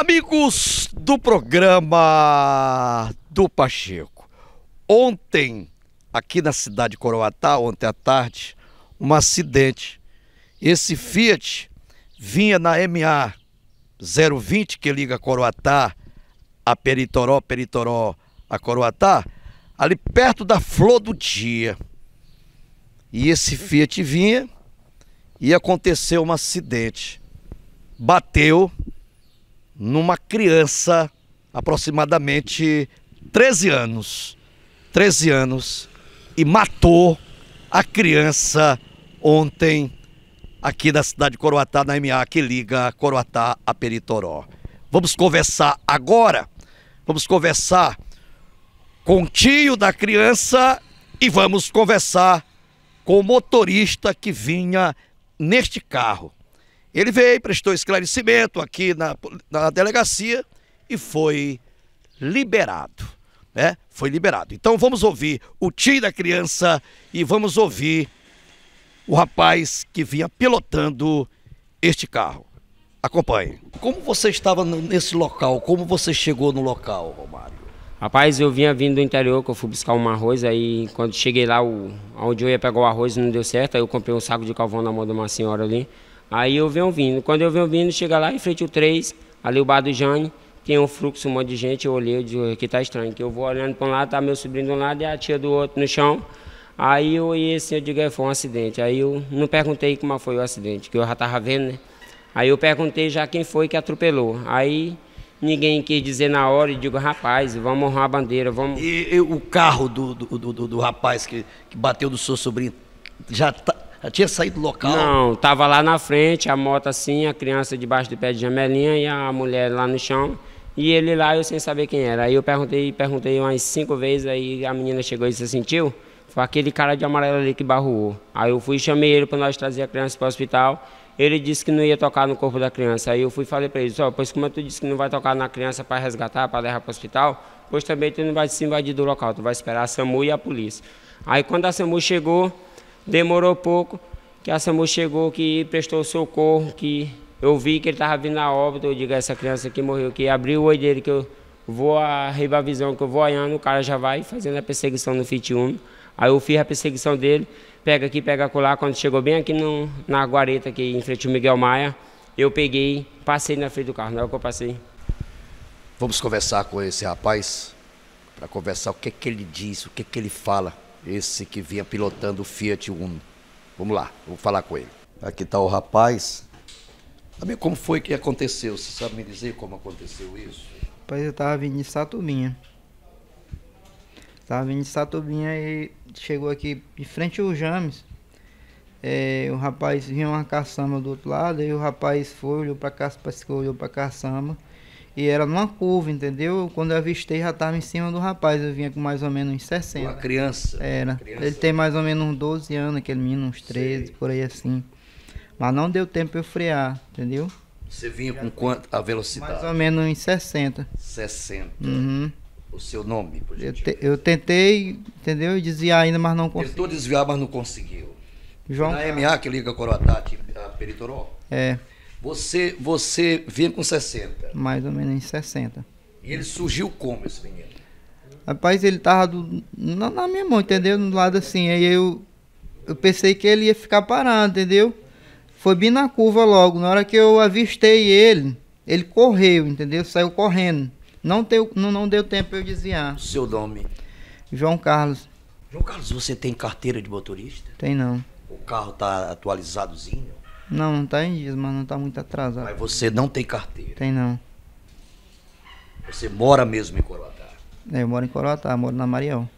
Amigos do programa do Pacheco, ontem, aqui na cidade de Coroatá, ontem à tarde, um acidente. Esse Fiat vinha na MA 020 que liga Coroatá a Peritoró, Peritoró a Coroatá, ali perto da Flor do Dia. E esse Fiat vinha e aconteceu um acidente. Bateu numa criança aproximadamente 13 anos. 13 anos e matou a criança ontem aqui da cidade de Coroatá, na MA, que liga Coroatá a Peritoró. Vamos conversar agora, vamos conversar com o tio da criança e vamos conversar com o motorista que vinha neste carro. Ele veio, prestou esclarecimento aqui na, na delegacia e foi liberado. Né? Foi liberado. Então vamos ouvir o tio da criança e vamos ouvir o rapaz que vinha pilotando este carro. Acompanhe. Como você estava nesse local? Como você chegou no local, Romário? Rapaz, eu vinha vindo do interior, que eu fui buscar um arroz, aí quando cheguei lá, o, onde eu ia pegar o arroz não deu certo, aí eu comprei um saco de calvão na mão de uma senhora ali. Aí eu venho vindo. Quando eu venho vindo, chega lá em frente o 3, ali o bar do Jane, tem um fluxo, um monte de gente. Eu olhei e disse, que tá estranho. Que eu vou olhando para um lado, tá meu sobrinho de um lado e a tia do outro no chão. Aí eu olhei assim, eu digo, é, foi um acidente. Aí eu não perguntei como foi o acidente, que eu já estava vendo, né? Aí eu perguntei já quem foi que atropelou. Aí ninguém quis dizer na hora e digo, rapaz, vamos honrar a bandeira, vamos. E, e o carro do, do, do, do, rapaz que, que bateu do seu sobrinho já tá, já tinha saído do local? Não, estava lá na frente, a moto assim, a criança debaixo do pé de jamelinha e a mulher lá no chão. E ele lá, eu sem saber quem era. Aí eu perguntei, perguntei umas cinco vezes, aí a menina chegou e se sentiu? Foi aquele cara de amarelo ali que barruou. Aí eu fui e chamei ele para nós trazer a criança para o hospital. Ele disse que não ia tocar no corpo da criança. Aí eu fui e falei para ele, oh, pois como tu disse que não vai tocar na criança para resgatar, para levar para o hospital, pois também tu não vai se invadir do local, tu vai esperar a SAMU e a polícia. Aí quando a SAMU chegou, Demorou pouco, que a SAMU chegou, que prestou socorro, que eu vi que ele estava vindo na óbito, eu digo, essa criança que morreu, que abriu o olho dele, que eu vou a Ribavisão, que eu vou olhando, o cara já vai fazendo a perseguição no fit 1. Aí eu fiz a perseguição dele, pega aqui, pega acolá, quando chegou bem aqui no, na guareta, aqui em frente ao Miguel Maia, eu peguei, passei na frente do carro, não é o que eu passei. Vamos conversar com esse rapaz, para conversar o que que ele diz, o que que ele fala esse que vinha pilotando o Fiat Uno. Vamos lá, vou falar com ele. Aqui está o rapaz. Sabe como foi que aconteceu? Você sabe me dizer como aconteceu isso? Rapaz, eu estava vindo de Satubinha. Estava vindo de Satubinha e chegou aqui de frente ao James. É, o rapaz vinha uma caçamba do outro lado e o rapaz foi, olhou pra caçamba, olhou pra caçamba e era numa curva, entendeu? Quando eu avistei, já estava em cima do rapaz. Eu vinha com mais ou menos uns 60. Uma criança. Era. Uma criança. Ele tem mais ou menos uns 12 anos, aquele menino, uns 13, Sei. por aí assim. Mas não deu tempo eu frear, entendeu? Você vinha com quanto a velocidade? Mais ou menos uns 60. 60. Uhum. O seu nome, por eu, te, eu tentei, entendeu? Desviar ainda, mas não consegui. Tentou desviar, mas não conseguiu. João Na MA que liga Coroatá a Peritoró? É. Você, você vinha com 60? Mais ou menos em 60. E ele surgiu como esse menino? Rapaz, ele tava do, na, na, minha mão, entendeu? Do lado assim. Aí eu, eu pensei que ele ia ficar parado, entendeu? Foi bem na curva logo. Na hora que eu avistei ele, ele correu, entendeu? Saiu correndo. Não deu, não, não deu tempo eu desviar. Seu nome? João Carlos. João Carlos, você tem carteira de motorista? Tem não. O carro tá atualizadozinho? Não, não tá em dias, mas não tá muito atrasado. Mas você não tem carteira? Tem não. Você mora mesmo em Coroatá? É, eu moro em Coroatá, moro na Mariel.